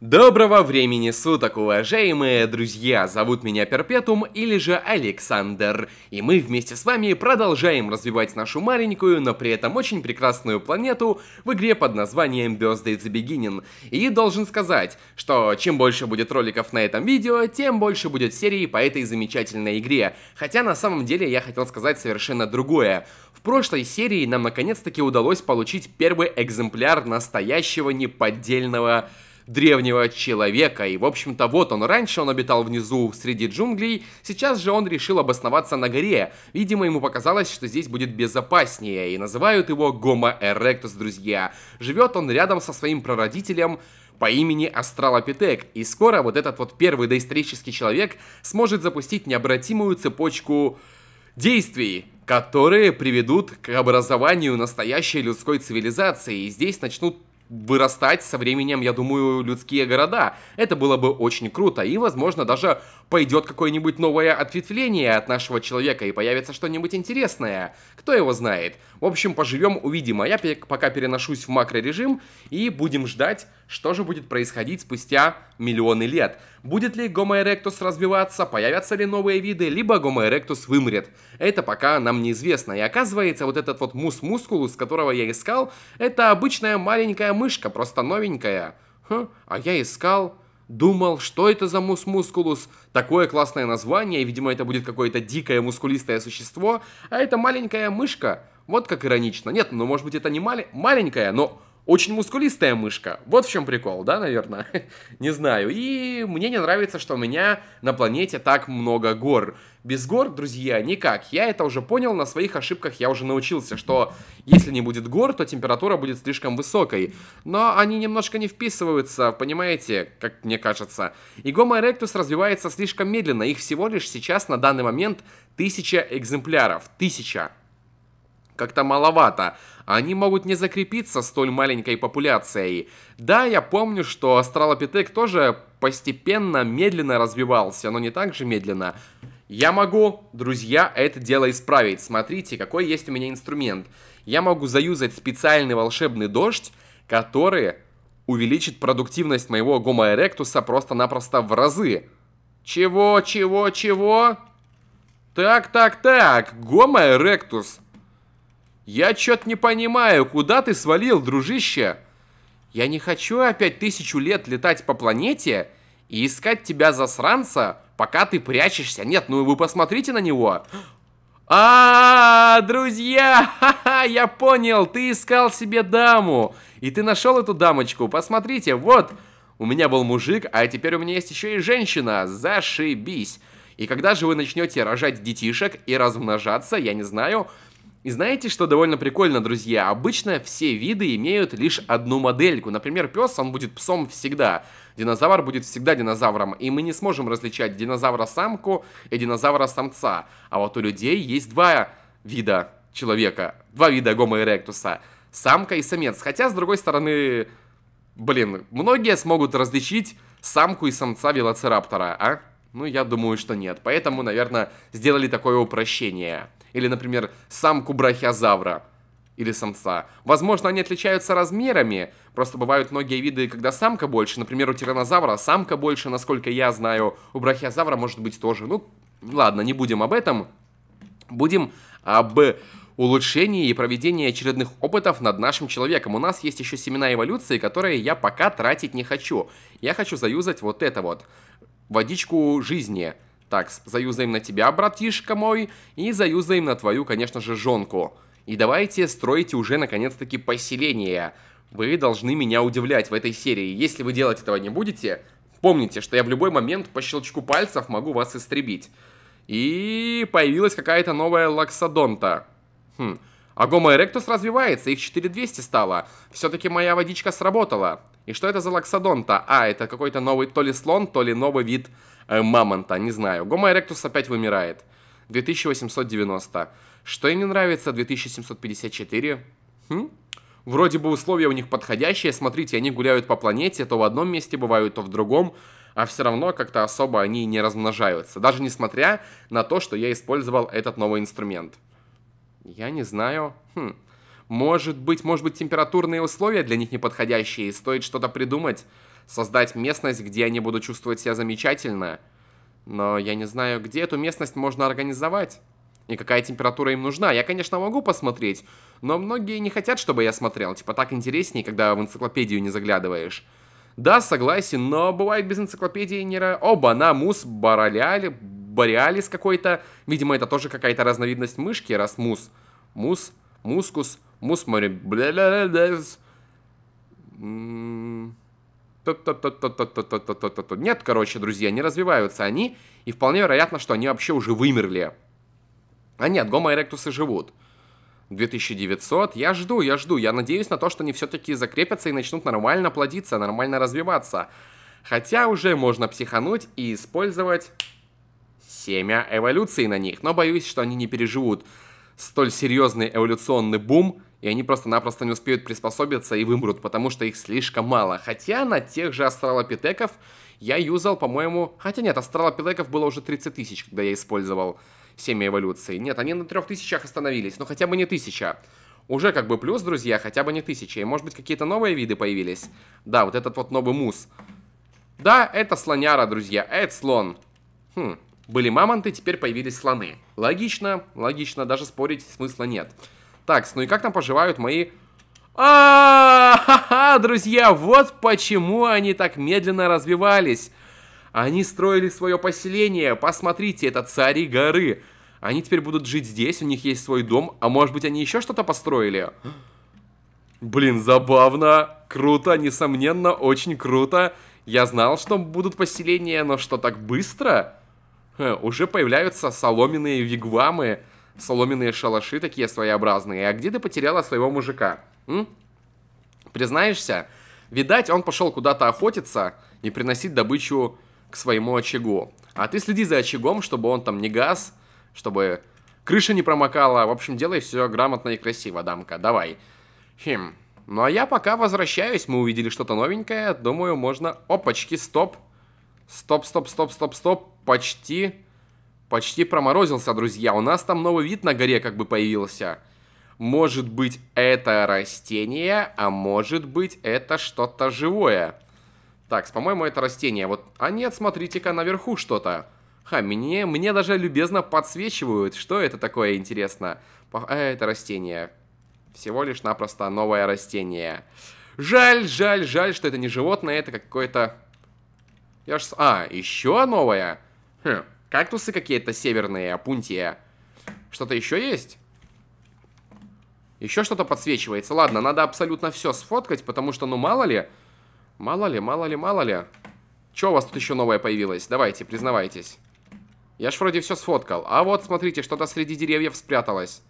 Доброго времени суток, уважаемые друзья! Зовут меня Перпетум или же Александр. И мы вместе с вами продолжаем развивать нашу маленькую, но при этом очень прекрасную планету в игре под названием Birthday the Beginning. И должен сказать, что чем больше будет роликов на этом видео, тем больше будет серий по этой замечательной игре. Хотя на самом деле я хотел сказать совершенно другое. В прошлой серии нам наконец-таки удалось получить первый экземпляр настоящего неподдельного древнего человека. И, в общем-то, вот он. Раньше он обитал внизу, среди джунглей. Сейчас же он решил обосноваться на горе. Видимо, ему показалось, что здесь будет безопаснее. И называют его Гомо Эректус, друзья. Живет он рядом со своим прародителем по имени Астралопитек, и скоро вот этот вот первый доисторический человек сможет запустить необратимую цепочку действий, которые приведут к образованию настоящей людской цивилизации, и здесь начнут вырастать со временем, я думаю, людские города. Это было бы очень круто, и, возможно, даже пойдет какое-нибудь новое ответвление от нашего человека, и появится что-нибудь интересное. Кто его знает? В общем, поживем, увидим. А я пока переношусь в макро режим и будем ждать что же будет происходить спустя миллионы лет? Будет ли Homo развиваться, появятся ли новые виды, либо Homo erectus вымрет? Это пока нам неизвестно. И оказывается, вот этот вот мус-мускулус, которого я искал, это обычная маленькая мышка, просто новенькая. Хм, а я искал думал, что это за мускулус, такое классное название, и, видимо, это будет какое-то дикое мускулистое существо, а это маленькая мышка. Вот как иронично. Нет, ну, может быть, это не мали... маленькая, но очень мускулистая мышка. Вот в чем прикол, да, наверное? не знаю. И мне не нравится, что у меня на планете так много гор. Без гор, друзья, никак. Я это уже понял, на своих ошибках я уже научился, что если не будет гор, то температура будет слишком высокой. Но они немножко не вписываются, понимаете, как мне кажется. И Homo erectus развивается слишком медленно. Их всего лишь сейчас на данный момент тысяча экземпляров. Тысяча как-то маловато. Они могут не закрепиться столь маленькой популяцией. Да, я помню, что Астралопитек тоже постепенно, медленно развивался, но не так же медленно. Я могу, друзья, это дело исправить. Смотрите, какой есть у меня инструмент. Я могу заюзать специальный волшебный дождь, который увеличит продуктивность моего гомо просто-напросто в разы. Чего, чего, чего? Так, так, так, гомо я чё-то не понимаю, куда ты свалил, дружище? Я не хочу опять тысячу лет летать по планете и искать тебя, засранца, пока ты прячешься. Нет, ну вы посмотрите на него. А, -а, -а друзья, ха -ха, я понял, ты искал себе даму. И ты нашел эту дамочку, посмотрите, вот. У меня был мужик, а теперь у меня есть еще и женщина. Зашибись. И когда же вы начнете рожать детишек и размножаться, я не знаю, и знаете, что довольно прикольно, друзья? Обычно все виды имеют лишь одну модельку. Например, пес, он будет псом всегда. Динозавр будет всегда динозавром. И мы не сможем различать динозавра-самку и динозавра-самца. А вот у людей есть два вида человека. Два вида гомоэректуса: Самка и самец. Хотя, с другой стороны, блин, многие смогут различить самку и самца велоцираптора, а? Ну, я думаю, что нет. Поэтому, наверное, сделали такое упрощение. Или, например, самку брахиозавра или самца. Возможно, они отличаются размерами, просто бывают многие виды, когда самка больше, например, у тиранозавра самка больше, насколько я знаю, у брахиозавра может быть тоже. Ну, ладно, не будем об этом. Будем об улучшении и проведении очередных опытов над нашим человеком. У нас есть еще семена эволюции, которые я пока тратить не хочу. Я хочу заюзать вот это вот. Водичку жизни. Так, заюзаем на тебя, братишка мой, и заюзаем на твою, конечно же, жонку. И давайте строите уже, наконец-таки, поселение. Вы должны меня удивлять в этой серии. Если вы делать этого не будете, помните, что я в любой момент по щелчку пальцев могу вас истребить. И появилась какая-то новая лаксодонта. Хм. А Гомо развивается, их 4200 стало. Все-таки моя водичка сработала. И что это за лаксодонта? А, это какой-то новый то ли слон, то ли новый вид э, мамонта, не знаю. Гомо эректус опять вымирает. 2890. Что им не нравится? 2754. Хм? Вроде бы условия у них подходящие, смотрите, они гуляют по планете, то в одном месте бывают, то в другом, а все равно как-то особо они не размножаются, даже несмотря на то, что я использовал этот новый инструмент. Я не знаю. Хм. Может быть, может быть, температурные условия для них неподходящие, стоит что-то придумать создать местность, где я не буду чувствовать себя замечательно. Но я не знаю, где эту местность можно организовать. И какая температура им нужна. Я, конечно, могу посмотреть, но многие не хотят, чтобы я смотрел. Типа так интереснее, когда в энциклопедию не заглядываешь. Да, согласен, но бывает без энциклопедии не... Оба, на мус бараляли, бореалис какой-то. Видимо, это тоже какая-то разновидность мышки, раз мус. Мус, мускус, мус море... Нет, короче, друзья, не развиваются они, и вполне вероятно, что они вообще уже вымерли. А нет, гомоэректусы живут. 2900, я жду, я жду, я надеюсь на то, что они все-таки закрепятся и начнут нормально плодиться, нормально развиваться. Хотя уже можно психануть и использовать семя эволюции на них, но боюсь, что они не переживут столь серьезный эволюционный бум, и они просто-напросто не успеют приспособиться и вымрут, потому что их слишком мало. Хотя на тех же астралопитеков я юзал, по-моему... Хотя нет, астралопитеков было уже 30 тысяч, когда я использовал семя эволюции. Нет, они на трех тысячах остановились, но ну хотя бы не тысяча. Уже как бы плюс, друзья, хотя бы не тысяча. И может быть какие-то новые виды появились. Да, вот этот вот новый мус. Да, это слоняра, друзья, это слон. Хм, были мамонты, теперь появились слоны. Логично, логично, даже спорить смысла нет. Так, ну и как там поживают мои... А, друзья, вот почему они так медленно развивались. Они строили свое поселение. Посмотрите, это цари горы. Они теперь будут жить здесь, у них есть свой дом. А может быть, они еще что-то построили? Блин, забавно. Круто, несомненно, очень круто. Я знал, что будут поселения, но что так быстро? Э, уже появляются соломенные вигвамы, соломенные шалаши такие своеобразные. А где ты потеряла своего мужика? М? Признаешься? Видать, он пошел куда-то охотиться и приносить добычу к своему очагу. А ты следи за очагом, чтобы он там не газ, чтобы крыша не промокала. В общем, делай все грамотно и красиво, дамка. Давай. Хм. Ну а я пока возвращаюсь. Мы увидели что-то новенькое. Думаю, можно... Опачки, стоп. Стоп, стоп, стоп, стоп, стоп почти, почти проморозился, друзья. У нас там новый вид на горе как бы появился. Может быть, это растение, а может быть, это что-то живое. Так, по-моему, это растение. Вот, а нет, смотрите-ка, наверху что-то. Ха, мне, мне даже любезно подсвечивают. Что это такое, интересно? А, это растение. Всего лишь напросто новое растение. Жаль, жаль, жаль, что это не животное, это какое-то... Я ж... А, еще новое? Хм, кактусы какие-то северные, опунтия. Что-то еще есть? Еще что-то подсвечивается. Ладно, надо абсолютно все сфоткать, потому что, ну, мало ли. Мало ли, мало ли, мало ли. Че у вас тут еще новое появилось? Давайте, признавайтесь. Я ж вроде все сфоткал. А вот, смотрите, что-то среди деревьев спряталось.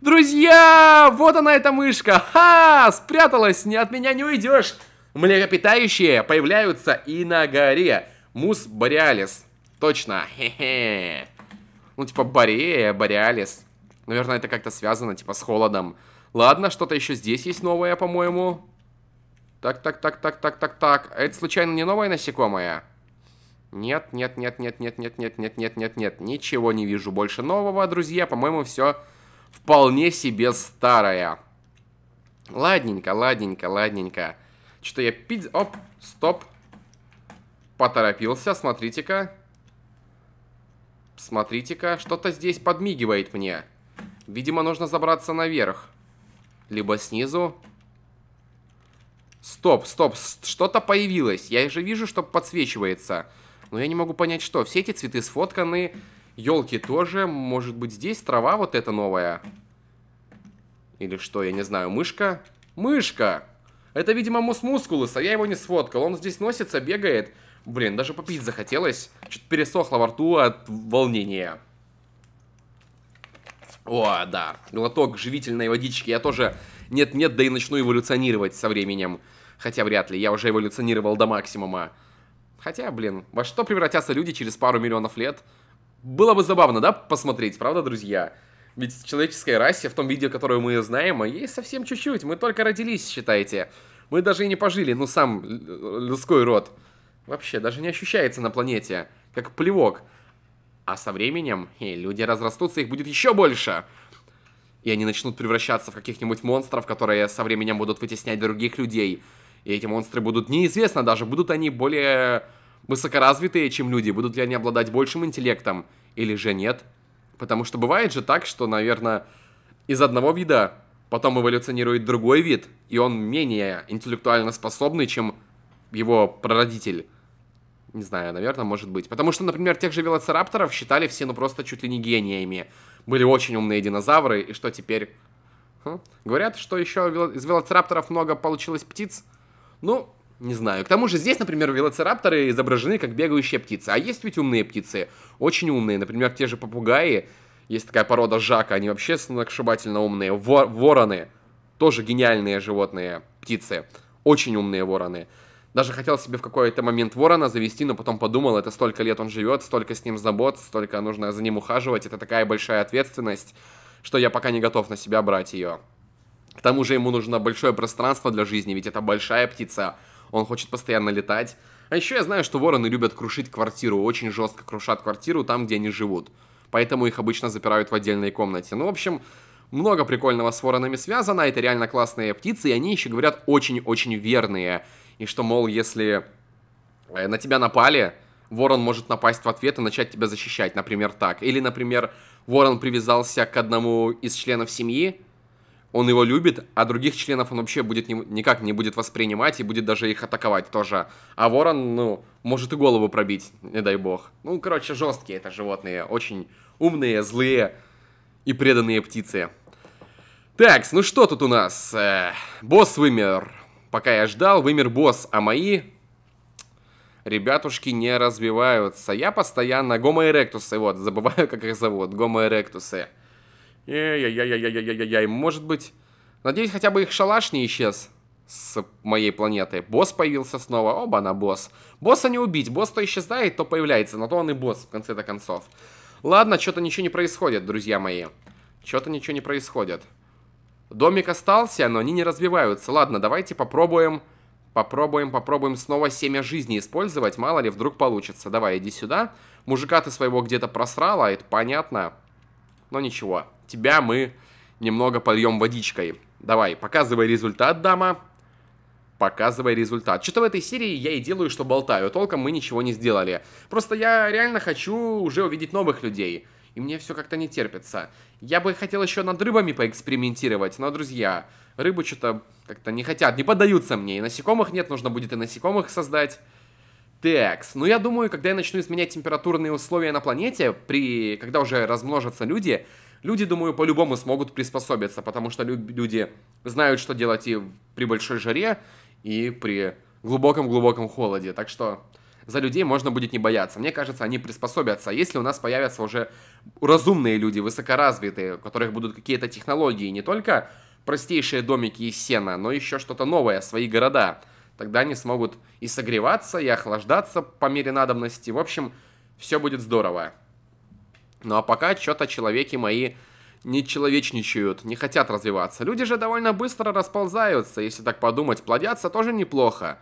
Друзья, вот она эта мышка. Ха, спряталась, не от меня не уйдешь. Млекопитающие появляются и на горе. Мус Бореалис. Точно, хе-хе. Ну, типа, Борея, Бореалис. Наверное, это как-то связано, типа, с холодом. Ладно, что-то еще здесь есть новое, по-моему. Так, так, так, так, так, так, так. А это случайно не новое насекомое? Нет, нет, нет, нет, нет, нет, нет, нет, нет, нет, нет. Ничего не вижу больше нового, друзья. По-моему, все вполне себе старое. Ладненько, ладненько, ладненько. Что-то я пить? Оп, стоп. Поторопился, смотрите-ка. Смотрите-ка, что-то здесь подмигивает мне. Видимо, нужно забраться наверх. Либо снизу. Стоп, стоп, что-то появилось. Я же вижу, что подсвечивается. Но я не могу понять, что. Все эти цветы сфотканы. Елки тоже. Может быть, здесь трава вот эта новая. Или что, я не знаю. Мышка? Мышка! Это, видимо, мус мускулуса. Я его не сфоткал. Он здесь носится, бегает. Блин, даже попить захотелось. Чуть пересохло во рту от волнения. О, да. Глоток живительной водички. Я тоже нет-нет, да и начну эволюционировать со временем. Хотя вряд ли, я уже эволюционировал до максимума. Хотя, блин, во что превратятся люди через пару миллионов лет? Было бы забавно, да, посмотреть, правда, друзья? Ведь человеческая раса в том виде, которое мы ее знаем, есть совсем чуть-чуть. Мы только родились, считайте. Мы даже и не пожили, ну сам людской род вообще даже не ощущается на планете, как плевок. А со временем и люди разрастутся, их будет еще больше. И они начнут превращаться в каких-нибудь монстров, которые со временем будут вытеснять других людей. И эти монстры будут неизвестно даже, будут они более высокоразвитые, чем люди, будут ли они обладать большим интеллектом или же нет. Потому что бывает же так, что, наверное, из одного вида потом эволюционирует другой вид, и он менее интеллектуально способный, чем его прародитель. Не знаю, наверное, может быть. Потому что, например, тех же велоцирапторов считали все, ну, просто чуть ли не гениями. Были очень умные динозавры, и что теперь? Хм. Говорят, что еще из велоцирапторов много получилось птиц. Ну, не знаю. К тому же здесь, например, велоцирапторы изображены как бегающие птицы. А есть ведь умные птицы, очень умные. Например, те же попугаи. Есть такая порода жака, они вообще сногсшибательно умные. Вор вороны. Тоже гениальные животные, птицы. Очень умные вороны. Даже хотел себе в какой-то момент ворона завести, но потом подумал, это столько лет он живет, столько с ним забот, столько нужно за ним ухаживать, это такая большая ответственность, что я пока не готов на себя брать ее. К тому же ему нужно большое пространство для жизни, ведь это большая птица, он хочет постоянно летать. А еще я знаю, что вороны любят крушить квартиру, очень жестко крушат квартиру там, где они живут. Поэтому их обычно запирают в отдельной комнате. Ну, в общем, много прикольного с воронами связано, это реально классные птицы, и они еще говорят очень-очень верные и что, мол, если э, на тебя напали, ворон может напасть в ответ и начать тебя защищать, например, так. Или, например, ворон привязался к одному из членов семьи, он его любит, а других членов он вообще будет не, никак не будет воспринимать и будет даже их атаковать тоже. А ворон, ну, может и голову пробить, не дай бог. Ну, короче, жесткие это животные, очень умные, злые и преданные птицы. Так, ну что тут у нас? Э, босс вымер, Пока я ждал, вымер босс, а мои ребятушки не развиваются. Я постоянно гомоэректусы, вот, забываю, как их зовут, гомоэректусы. Эй-яй-яй-яй-яй-яй-яй, может быть... Надеюсь, хотя бы их шалаш не исчез с моей планеты. Босс появился снова. Оба-на, босс. Босса не убить. Босс то исчезает, то появляется. Но то он и босс, в конце-то концов. Ладно, что-то ничего не происходит, друзья мои. Что-то ничего не происходит. Домик остался, но они не развиваются. Ладно, давайте попробуем... Попробуем, попробуем снова семя жизни использовать. Мало ли, вдруг получится. Давай, иди сюда. Мужика ты своего где-то просрала, это понятно. Но ничего, тебя мы немного польем водичкой. Давай, показывай результат, дама. Показывай результат. Что-то в этой серии я и делаю, что болтаю. Толком мы ничего не сделали. Просто я реально хочу уже увидеть новых людей и мне все как-то не терпится. Я бы хотел еще над рыбами поэкспериментировать, но, друзья, рыбы что-то как-то не хотят, не поддаются мне. И насекомых нет, нужно будет и насекомых создать. Текс. Ну, я думаю, когда я начну изменять температурные условия на планете, при... когда уже размножатся люди, люди, думаю, по-любому смогут приспособиться, потому что люди знают, что делать и при большой жаре, и при глубоком-глубоком холоде. Так что за людей можно будет не бояться. Мне кажется, они приспособятся. А если у нас появятся уже разумные люди, высокоразвитые, у которых будут какие-то технологии, не только простейшие домики из сена, но еще что-то новое, свои города, тогда они смогут и согреваться, и охлаждаться по мере надобности. В общем, все будет здорово. Ну а пока что-то человеки мои не человечничают, не хотят развиваться. Люди же довольно быстро расползаются, если так подумать, плодятся тоже неплохо.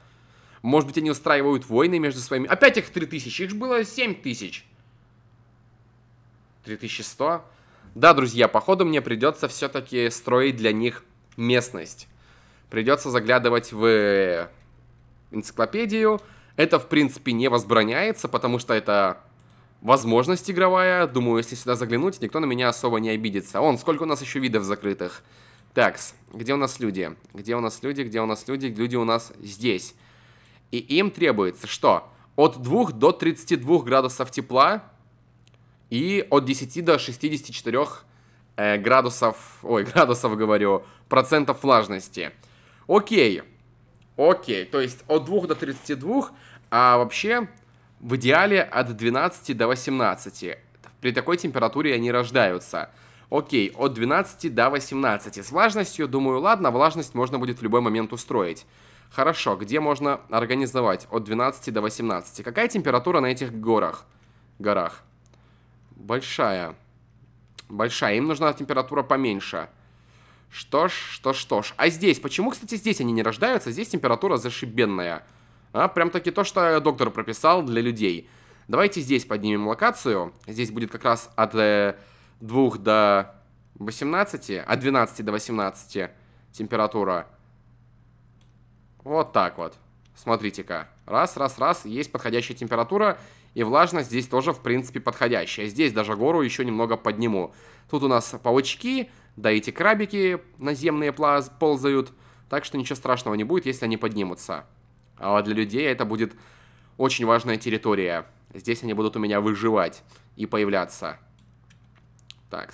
Может быть, они устраивают войны между своими... Опять их 3000, их же было 7000. 3100? Да, друзья, походу мне придется все-таки строить для них местность. Придется заглядывать в энциклопедию. Это, в принципе, не возбраняется, потому что это возможность игровая. Думаю, если сюда заглянуть, никто на меня особо не обидится. Он, сколько у нас еще видов закрытых? Такс, где у нас люди? Где у нас люди? Где у нас люди? Люди у нас здесь. И им требуется что? От 2 до 32 градусов тепла и от 10 до 64 э, градусов, ой, градусов говорю, процентов влажности. Окей, окей, то есть от 2 до 32, а вообще в идеале от 12 до 18. При такой температуре они рождаются. Окей, от 12 до 18. С влажностью, думаю, ладно, влажность можно будет в любой момент устроить. Хорошо, где можно организовать от 12 до 18? Какая температура на этих горах? Горах. Большая. Большая. Им нужна температура поменьше. Что ж, что ж, что ж. А здесь? Почему, кстати, здесь они не рождаются? Здесь температура зашибенная. А, прям таки то, что доктор прописал для людей. Давайте здесь поднимем локацию. Здесь будет как раз от э, 2 до 18, от 12 до 18 температура. Вот так вот. Смотрите-ка. Раз, раз, раз, есть подходящая температура. И влажность здесь тоже, в принципе, подходящая. Здесь даже гору еще немного подниму. Тут у нас паучки, да эти крабики наземные плаз ползают. Так что ничего страшного не будет, если они поднимутся. А для людей это будет очень важная территория. Здесь они будут у меня выживать и появляться. Так.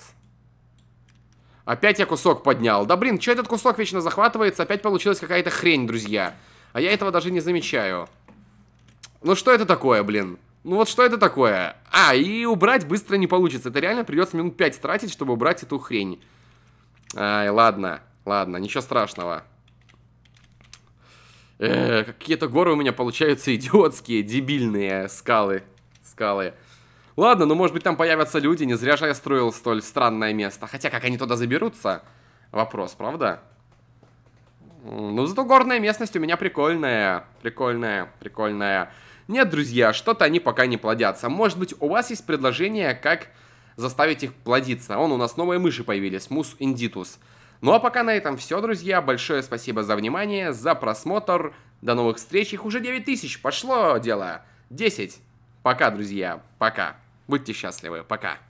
Опять я кусок поднял. Да блин, что этот кусок вечно захватывается? Опять получилась какая-то хрень, друзья. А я этого даже не замечаю. Ну что это такое, блин? Ну вот что это такое? А, и убрать быстро не получится. Это реально придется минут 5 тратить, чтобы убрать эту хрень. Ай, ладно, ладно, ничего страшного. Э, Какие-то горы у меня получаются идиотские, дебильные скалы. Скалы. Ладно, ну может быть там появятся люди, не зря же я строил столь странное место. Хотя как они туда заберутся? Вопрос, правда? Ну зато горная местность у меня прикольная, прикольная, прикольная. Нет, друзья, что-то они пока не плодятся. Может быть у вас есть предложение, как заставить их плодиться? Он у нас новые мыши появились, мус индитус. Ну а пока на этом все, друзья. Большое спасибо за внимание, за просмотр. До новых встреч. Их уже 9 тысяч. Пошло дело. 10. Пока, друзья. Пока. Будьте счастливы, пока!